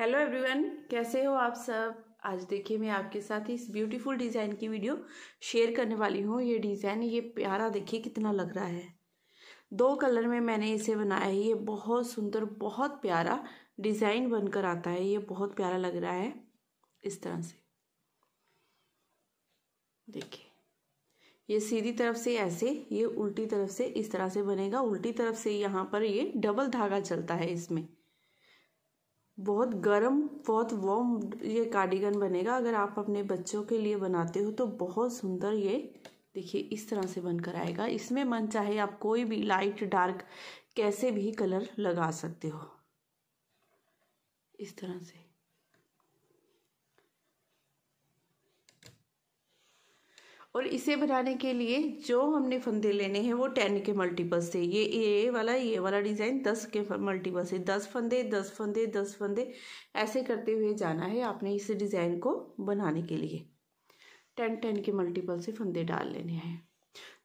hello everyone कैसे हो आप सब आज देखिए मैं आपके साथ इस ब्यूटीफुल डिज़ाइन की वीडियो शेयर करने वाली हूँ ये डिज़ाइन ये प्यारा देखिए कितना लग रहा है दो कलर में मैंने इसे बनाया है ये बहुत सुंदर बहुत प्यारा डिज़ाइन बनकर आता है ये बहुत प्यारा लग रहा है इस तरह से देखिए ये सीधी तरफ से ऐसे ये उल्टी तरफ से इस तरह से बनेगा उल्टी तरफ से यहाँ पर ये डबल धागा चलता है इसमें बहुत गर्म बहुत वार्म ये कार्डिगन बनेगा अगर आप अपने बच्चों के लिए बनाते हो तो बहुत सुंदर ये देखिए इस तरह से बनकर आएगा इसमें मन चाहे आप कोई भी लाइट डार्क कैसे भी कलर लगा सकते हो इस तरह से और इसे बनाने के लिए जो हमने फंदे लेने हैं वो टेन के मल्टीपल से ये ये वाला ये वाला डिज़ाइन दस के मल्टीपल से दस फंदे दस फंदे दस फंदे ऐसे करते हुए जाना है आपने इस डिज़ाइन को बनाने के लिए टेन टेन के मल्टीपल से फंदे डाल लेने हैं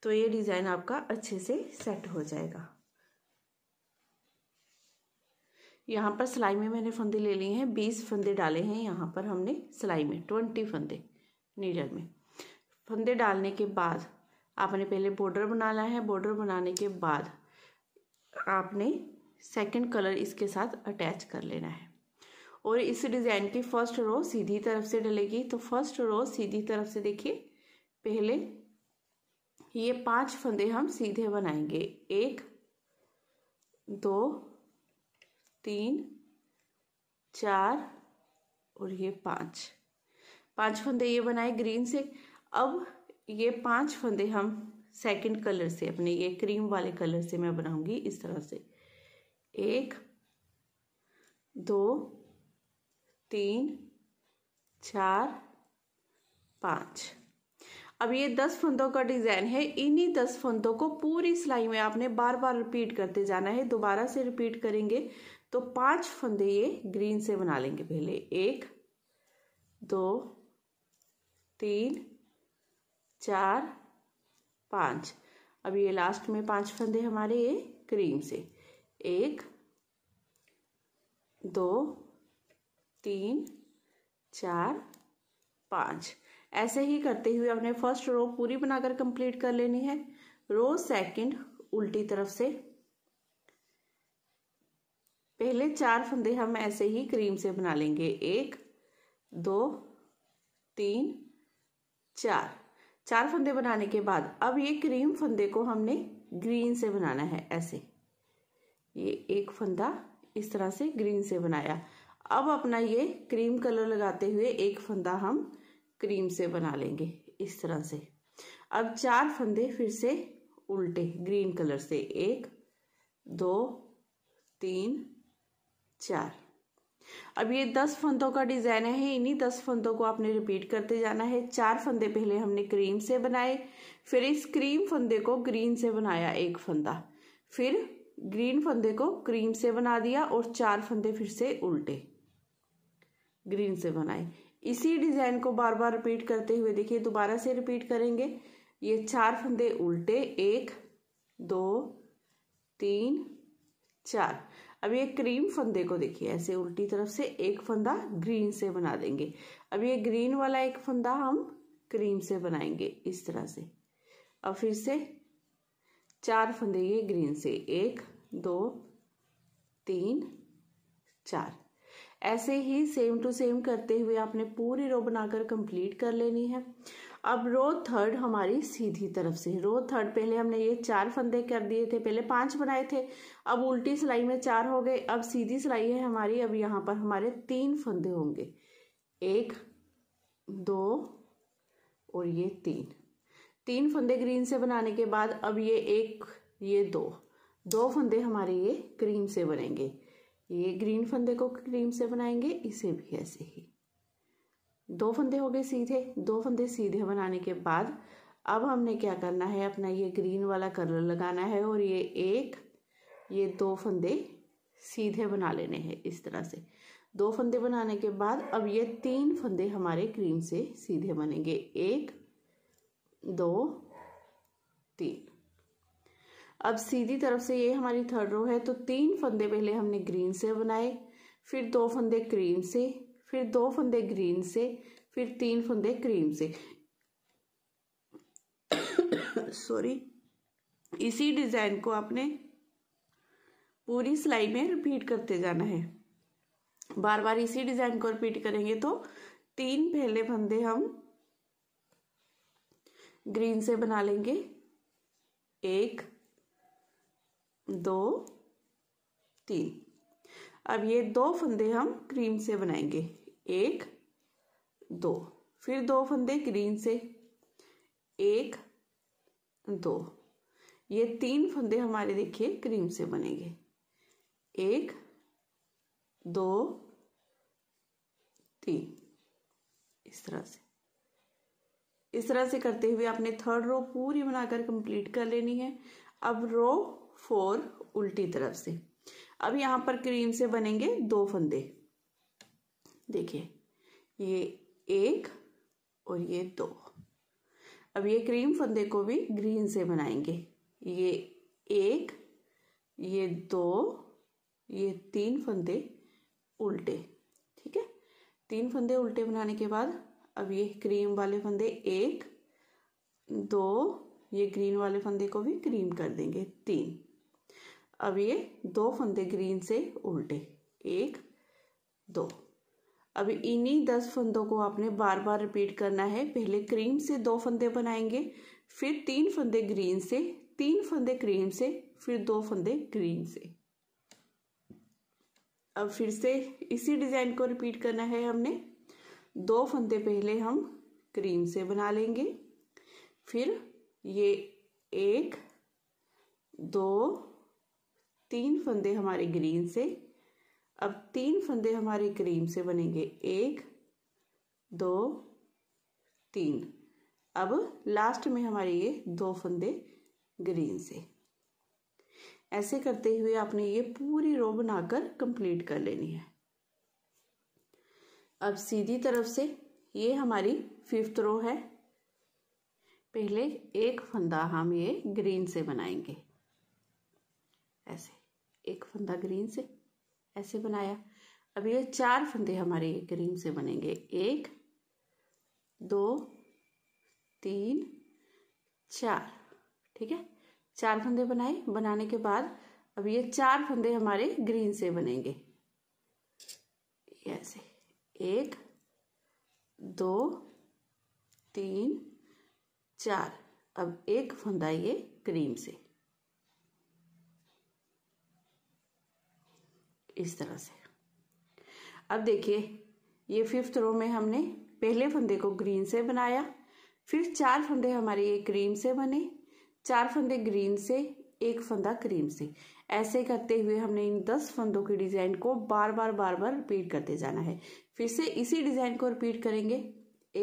तो ये डिज़ाइन आपका अच्छे से सेट हो जाएगा यहाँ पर सिलाई में मैंने फंदे ले लिए हैं बीस फंदे डाले हैं यहाँ पर हमने सिलाई में ट्वेंटी फंदे नीडल में फंदे डालने के बाद आपने पहले बॉर्डर बनाना है बॉर्डर बनाने के बाद आपने सेकंड कलर इसके साथ अटैच कर लेना है और इस डिज़ाइन की फर्स्ट रो सीधी तरफ से डलेगी तो फर्स्ट रो सीधी तरफ से देखिए पहले ये पांच फंदे हम सीधे बनाएंगे एक दो तीन चार और ये पांच पांच फंदे ये बनाए ग्रीन से अब ये पांच फंदे हम सेकंड कलर से अपने ये क्रीम वाले कलर से मैं बनाऊंगी इस तरह से एक दो तीन चार पाँच अब ये दस फंदों का डिज़ाइन है इन्हीं दस फंदों को पूरी सिलाई में आपने बार बार रिपीट करते जाना है दोबारा से रिपीट करेंगे तो पांच फंदे ये ग्रीन से बना लेंगे पहले एक दो तीन चार पाँच अब ये लास्ट में पांच फंदे हमारे ये क्रीम से एक दो तीन चार पाँच ऐसे ही करते हुए हमने फर्स्ट रो पूरी बनाकर कंप्लीट कर लेनी है रो सेकंड उल्टी तरफ से पहले चार फंदे हम ऐसे ही क्रीम से बना लेंगे एक दो तीन चार चार फंदे बनाने के बाद अब ये क्रीम फंदे को हमने ग्रीन से बनाना है ऐसे ये एक फंदा इस तरह से ग्रीन से बनाया अब अपना ये क्रीम कलर लगाते हुए एक फंदा हम क्रीम से बना लेंगे इस तरह से अब चार फंदे फिर से उल्टे ग्रीन कलर से एक दो तीन चार अब ये दस फंदों का डिज़ाइन है इन्हीं दस फंदों को आपने रिपीट करते जाना है चार फंदे पहले हमने क्रीम से बनाए फिर इस क्रीम फंदे को ग्रीन से बनाया एक फंदा फिर ग्रीन फंदे को क्रीम से बना दिया और चार फंदे फिर से उल्टे ग्रीन से बनाए इसी डिज़ाइन को बार बार रिपीट करते हुए देखिए दोबारा से रिपीट करेंगे ये चार फंदे उल्टे एक दो तीन चार अब ये क्रीम फंदे को देखिए ऐसे उल्टी तरफ से एक फंदा ग्रीन से बना देंगे अब ये ग्रीन वाला एक फंदा हम क्रीम से बनाएंगे इस तरह से और फिर से चार फंदे ये ग्रीन से एक दो तीन चार ऐसे ही सेम टू सेम करते हुए आपने पूरी रो बनाकर कंप्लीट कर लेनी है अब रो थर्ड हमारी सीधी तरफ से रो थर्ड पहले हमने ये चार फंदे कर दिए थे पहले पांच बनाए थे अब उल्टी सिलाई में चार हो गए अब सीधी सिलाई है हमारी अब यहाँ पर हमारे तीन फंदे होंगे एक दो और ये तीन तीन फंदे ग्रीन से बनाने के बाद अब ये एक ये दो दो फंदे हमारे ये क्रीम से बनेंगे ये ग्रीन फंदे को क्रीम से बनाएंगे इसे भी ऐसे ही दो फंदे हो गए सीधे दो फंदे सीधे बनाने के बाद अब हमने क्या करना है अपना ये ग्रीन वाला कलर लगाना है और ये एक ये दो फंदे सीधे बना लेने हैं इस तरह से दो फंदे बनाने के बाद अब ये तीन फंदे हमारे क्रीम से सीधे बनेंगे एक दो तीन अब सीधी तरफ से ये हमारी थर्ड रो है तो तीन फंदे पहले हमने ग्रीन से बनाए फिर दो फंदे क्रीम से फिर दो फंदे ग्रीन से फिर तीन फंदे क्रीम से सॉरी इसी डिज़ाइन को आपने पूरी सिलाई में रिपीट करते जाना है बार बार इसी डिज़ाइन को रिपीट करेंगे तो तीन पहले फंदे हम ग्रीन से बना लेंगे एक दो तीन अब ये दो फंदे हम क्रीम से बनाएंगे एक दो फिर दो फंदे ग्रीन से एक दो ये तीन फंदे हमारे देखिए क्रीम से बनेंगे एक दो तीन इस तरह से इस तरह से करते हुए आपने थर्ड रो पूरी बनाकर कंप्लीट कर लेनी है अब रो फोर उल्टी तरफ से अब यहां पर क्रीम से बनेंगे दो फंदे देखिए ये एक और ये दो अब ये क्रीम फंदे को भी ग्रीन से बनाएंगे ये एक ये दो ये तीन फंदे उल्टे ठीक है तीन फंदे उल्टे बनाने के बाद अब ये क्रीम वाले फंदे एक दो ये ग्रीन वाले फंदे को भी क्रीम कर देंगे तीन अब ये दो फंदे ग्रीन से उल्टे एक दो अब इन्हीं दस फंदों को आपने बार बार रिपीट करना है पहले क्रीम से दो फंदे बनाएंगे फिर तीन फंदे ग्रीन से तीन फंदे क्रीम से फिर दो फंदे ग्रीन से अब फिर से इसी डिज़ाइन को रिपीट करना है हमने दो फंदे पहले हम क्रीम से बना लेंगे फिर ये एक दो तीन फंदे हमारे ग्रीन से अब तीन फंदे हमारे क्रीम से बनेंगे एक दो तीन अब लास्ट में हमारे ये दो फंदे ग्रीन से ऐसे करते हुए आपने ये पूरी रो बनाकर कंप्लीट कर लेनी है अब सीधी तरफ से ये हमारी फिफ्थ रो है पहले एक फंदा हम ये ग्रीन से बनाएंगे ऐसे एक फंदा ग्रीन से ऐसे बनाया अब ये चार फंदे हमारे ये क्रीम से बनेंगे एक दो तीन चार ठीक है चार फंदे बनाए बनाने के बाद अब ये चार फंदे हमारे ग्रीन से बनेंगे ऐसे एक दो तीन चार अब एक फंदा ये क्रीम से इस तरह से अब देखिए ये फिफ्थ रो में हमने पहले फंदे को ग्रीन से बनाया फिर चार फंदे हमारे ये क्रीम से बने चार फंदे ग्रीन से एक फंदा क्रीम से ऐसे करते हुए हमने इन दस फंदों की डिज़ाइन को बार बार बार बार रिपीट करते जाना है फिर से इसी डिज़ाइन को रिपीट करेंगे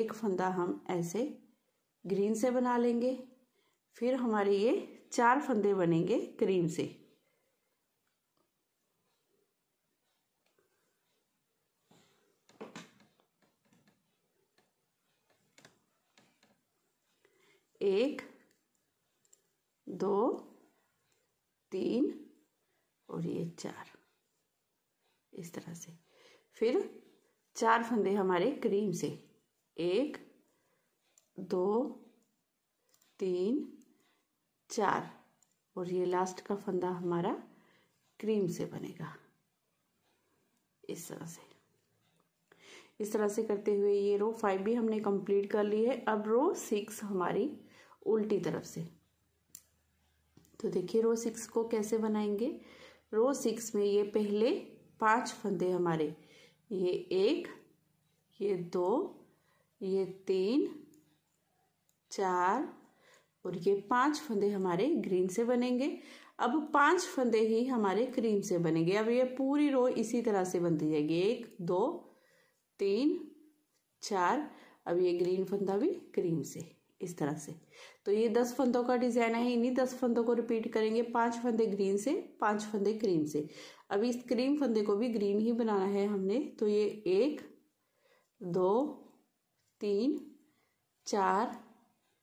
एक फंदा हम ऐसे ग्रीन से बना लेंगे फिर हमारे ये चार फंदे बनेंगे क्रीम से एक दो तीन और ये चार इस तरह से फिर चार फंदे हमारे क्रीम से एक दो तीन चार और ये लास्ट का फंदा हमारा क्रीम से बनेगा इस तरह से इस तरह से करते हुए ये रो फाइव भी हमने कंप्लीट कर ली है अब रो सिक्स हमारी उल्टी तरफ से तो देखिए रो सिक्स को कैसे बनाएंगे रो सिक्स में ये पहले पांच फंदे हमारे ये एक ये दो ये तीन चार और ये पांच फंदे हमारे ग्रीन से बनेंगे अब पांच फंदे ही हमारे क्रीम से बनेंगे अब ये पूरी रो इसी तरह से बनती जाएगी एक दो तीन चार अब ये ग्रीन फंदा भी क्रीम से इस तरह से तो ये दस फंदों का डिज़ाइन है इन्हीं दस फंदों को रिपीट करेंगे पांच फंदे ग्रीन से पांच फंदे क्रीम से अभी इस क्रीम फंदे को भी ग्रीन ही बनाना है हमने तो ये एक दो तीन चार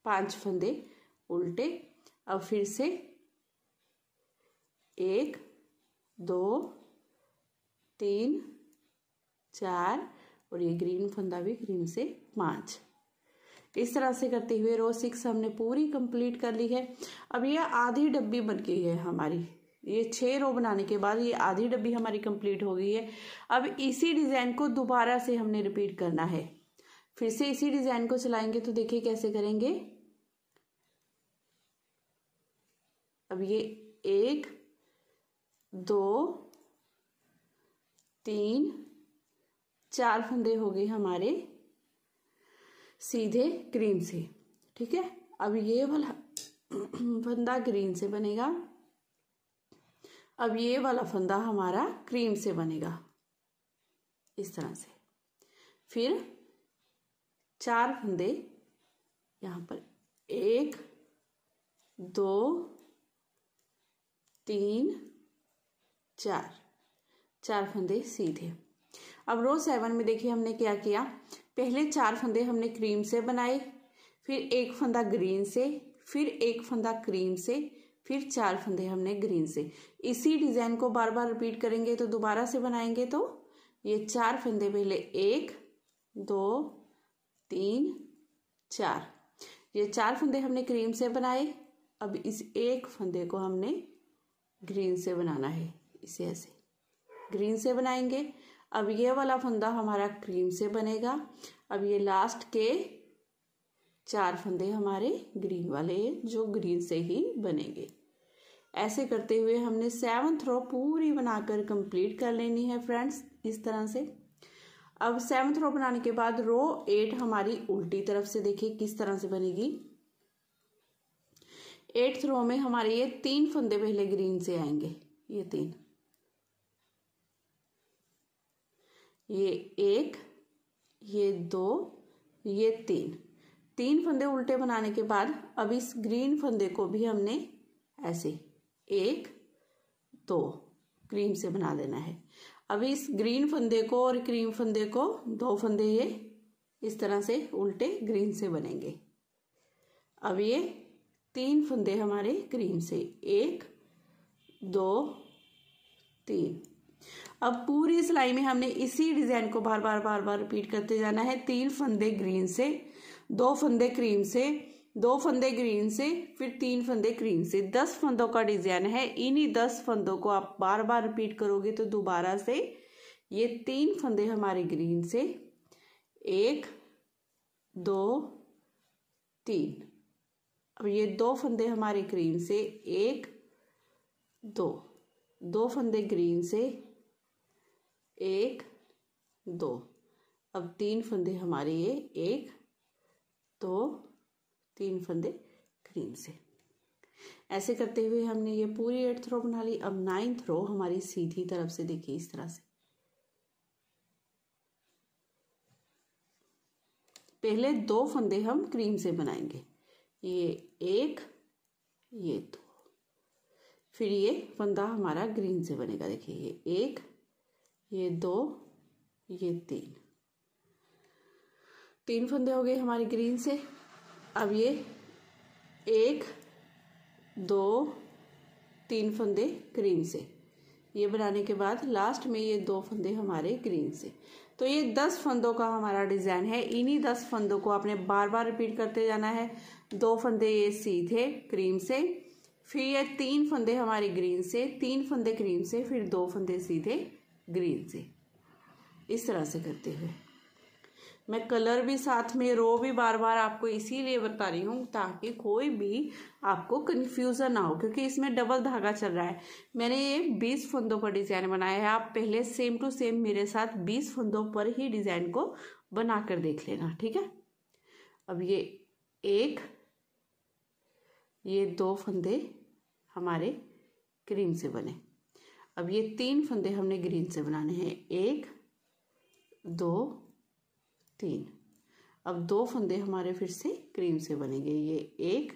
पांच फंदे उल्टे अब फिर से एक दो तीन चार और ये ग्रीन फंदा भी ग्रीन से पाँच इस तरह से करते हुए रो सिक्स हमने पूरी कंप्लीट कर ली है अब ये आधी डब्बी बन गई है हमारी ये छः रो बनाने के बाद ये आधी डब्बी हमारी कंप्लीट हो गई है अब इसी डिज़ाइन को दोबारा से हमने रिपीट करना है फिर से इसी डिज़ाइन को चलाएंगे तो देखिए कैसे करेंगे अब ये एक दो तीन चार फंदे हो गए हमारे सीधे क्रीम से ठीक है अब ये वाला फंदा ग्रीन से बनेगा अब ये वाला फंदा हमारा क्रीम से बनेगा इस तरह से फिर चार फंदे यहाँ पर एक दो तीन चार चार फंदे सीधे अब रो सेवन में देखिए हमने क्या किया पहले चार फंदे हमने क्रीम से बनाए फिर एक फंदा ग्रीन से फिर एक फंदा क्रीम से फिर चार फंदे हमने ग्रीन से इसी डिज़ाइन को बार बार रिपीट करेंगे तो दोबारा से बनाएंगे तो ये चार फंदे पहले एक दो तीन चार ये चार फंदे हमने क्रीम से बनाए अब इस एक फंदे को हमने ग्रीन से बनाना है इसे ऐसे ग्रीन से बनाएंगे अब ये वाला फंदा हमारा क्रीम से बनेगा अब ये लास्ट के चार फंदे हमारे ग्रीन वाले जो ग्रीन से ही बनेंगे ऐसे करते हुए हमने सेवन्थ रो पूरी बनाकर कंप्लीट कर लेनी है फ्रेंड्स इस तरह से अब सेवन्थ रो बनाने के बाद रो एट हमारी उल्टी तरफ से देखिए किस तरह से बनेगी एट्थ रो में हमारे ये तीन फंदे पहले ग्रीन से आएंगे ये तीन ये एक ये दो ये तीन तीन फंदे उल्टे बनाने के बाद अब इस ग्रीन फंदे को भी हमने ऐसे एक दो क्रीम से बना लेना है अब इस ग्रीन फंदे को और क्रीम फंदे को दो फंदे ये इस तरह से उल्टे ग्रीन से बनेंगे अब ये तीन फंदे हमारे क्रीम से एक दो तीन अब पूरी सिलाई में हमने इसी डिज़ाइन को बार बार बार बार रिपीट करते जाना है तीन फंदे ग्रीन से दो फंदे क्रीम से दो फंदे ग्रीन से फिर तीन फंदे क्रीम से दस फंदों का डिज़ाइन है इन्हीं दस फंदों को आप बार बार रिपीट करोगे तो दोबारा से ये तीन फंदे हमारे ग्रीन से एक दो तीन अब ये दो फंदे हमारे क्रीम से एक दो दो फंदे ग्रीन से एक दो अब तीन फंदे हमारे ये एक दो तीन फंदे क्रीम से ऐसे करते हुए हमने ये पूरी एट थ्रो बना ली अब नाइन्थ रो हमारी सीधी तरफ से देखिए इस तरह से पहले दो फंदे हम क्रीम से बनाएंगे ये एक ये दो फिर ये फंदा हमारा ग्रीन से बनेगा देखिए ये एक ये दो ये तीन तीन फंदे हो गए हमारे ग्रीन से अब ये एक दो तीन फंदे ग्रीन से ये बनाने के बाद लास्ट में ये दो फंदे हमारे ग्रीन से तो ये दस फंदों का हमारा डिज़ाइन है इन्हीं दस फंदों को आपने बार बार रिपीट करते जाना है दो फंदे ये सीधे क्रीम से फिर ये तीन फंदे हमारे ग्रीन से तीन फंदे क्रीम से फिर दो फंदे सीधे ग्रीन से इस तरह से करते हुए मैं कलर भी साथ में रो भी बार बार आपको इसीलिए बता रही हूँ ताकि कोई भी आपको कन्फ्यूज़न ना हो क्योंकि इसमें डबल धागा चल रहा है मैंने ये बीस फंदों पर डिज़ाइन बनाया है आप पहले सेम टू सेम मेरे साथ बीस फंदों पर ही डिज़ाइन को बना कर देख लेना ठीक है अब ये एक ये दो फंदे हमारे क्रीम से बने अब ये तीन फंदे हमने ग्रीन से बनाने हैं एक दो तीन अब दो फंदे हमारे फिर से क्रीम से बनेंगे ये एक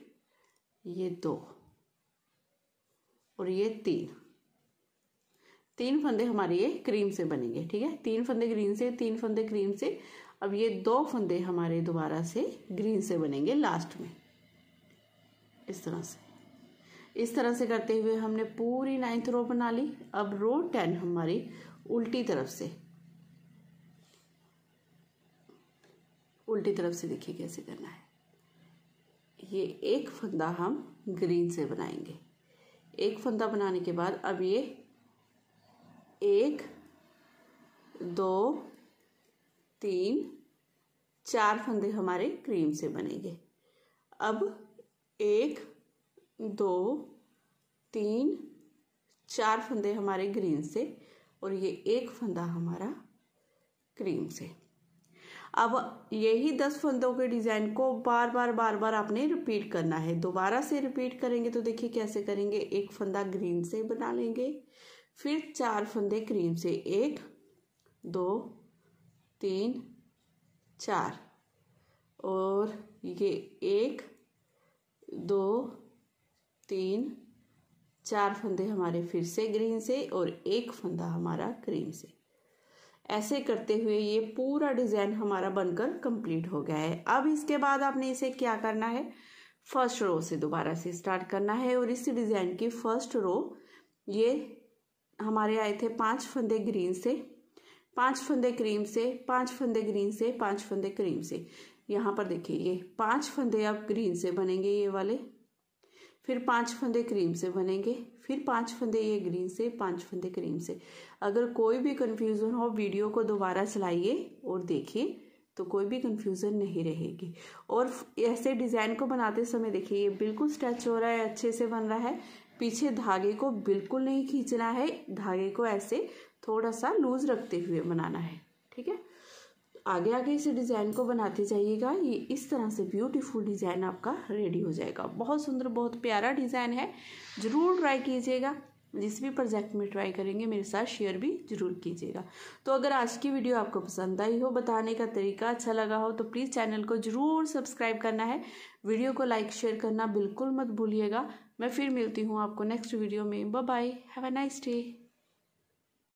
ये दो और ये तीन तीन फंदे हमारे ये क्रीम से बनेंगे ठीक है तीन फंदे ग्रीन से तीन फंदे क्रीम से अब ये दो फंदे हमारे दोबारा से ग्रीन से बनेंगे लास्ट में इस तरह से इस तरह से करते हुए हमने पूरी नाइन्थ रो बना ली अब रो टेन हमारी उल्टी तरफ से उल्टी तरफ से देखिए कैसे करना है ये एक फंदा हम ग्रीन से बनाएंगे एक फंदा बनाने के बाद अब ये एक दो तीन चार फंदे हमारे क्रीम से बनेंगे अब एक दो तीन चार फंदे हमारे ग्रीन से और ये एक फंदा हमारा क्रीम से अब यही दस फंदों के डिज़ाइन को बार बार बार बार आपने रिपीट करना है दोबारा से रिपीट करेंगे तो देखिए कैसे करेंगे एक फंदा ग्रीन से बना लेंगे फिर चार फंदे क्रीम से एक दो तीन चार और ये एक दो तीन चार फंदे हमारे फिर से ग्रीन से और एक फंदा हमारा क्रीम से ऐसे करते हुए ये पूरा डिज़ाइन हमारा बनकर कंप्लीट हो गया है अब इसके बाद आपने इसे क्या करना है फर्स्ट रो से दोबारा से स्टार्ट करना है और इस डिज़ाइन की फर्स्ट रो ये हमारे आए थे पांच फंदे ग्रीन से पांच फंदे क्रीम से पांच फंदे ग्रीन से पांच फंदे क्रीम से यहाँ पर देखिए ये पांच फंदे अब ग्रीन से बनेंगे ये वाले फिर पांच फंदे क्रीम से बनेंगे फिर पांच फंदे ये ग्रीन से पांच फंदे क्रीम से अगर कोई भी कन्फ्यूज़न हो वीडियो को दोबारा चलाइए और देखिए तो कोई भी कन्फ्यूज़न नहीं रहेगी और ऐसे डिज़ाइन को बनाते समय देखिए ये बिल्कुल स्ट्रेच हो रहा है अच्छे से बन रहा है पीछे धागे को बिल्कुल नहीं खींचना है धागे को ऐसे थोड़ा सा लूज़ रखते हुए बनाना है ठीक है आगे आगे इस डिज़ाइन को बनाते जाइएगा ये इस तरह से ब्यूटीफुल डिज़ाइन आपका रेडी हो जाएगा बहुत सुंदर बहुत प्यारा डिज़ाइन है ज़रूर ट्राई कीजिएगा जिस भी प्रोजेक्ट में ट्राई करेंगे मेरे साथ शेयर भी जरूर कीजिएगा तो अगर आज की वीडियो आपको पसंद आई हो बताने का तरीका अच्छा लगा हो तो प्लीज़ चैनल को ज़रूर सब्सक्राइब करना है वीडियो को लाइक शेयर करना बिल्कुल मत भूलिएगा मैं फिर मिलती हूँ आपको नेक्स्ट वीडियो में bye have a nice day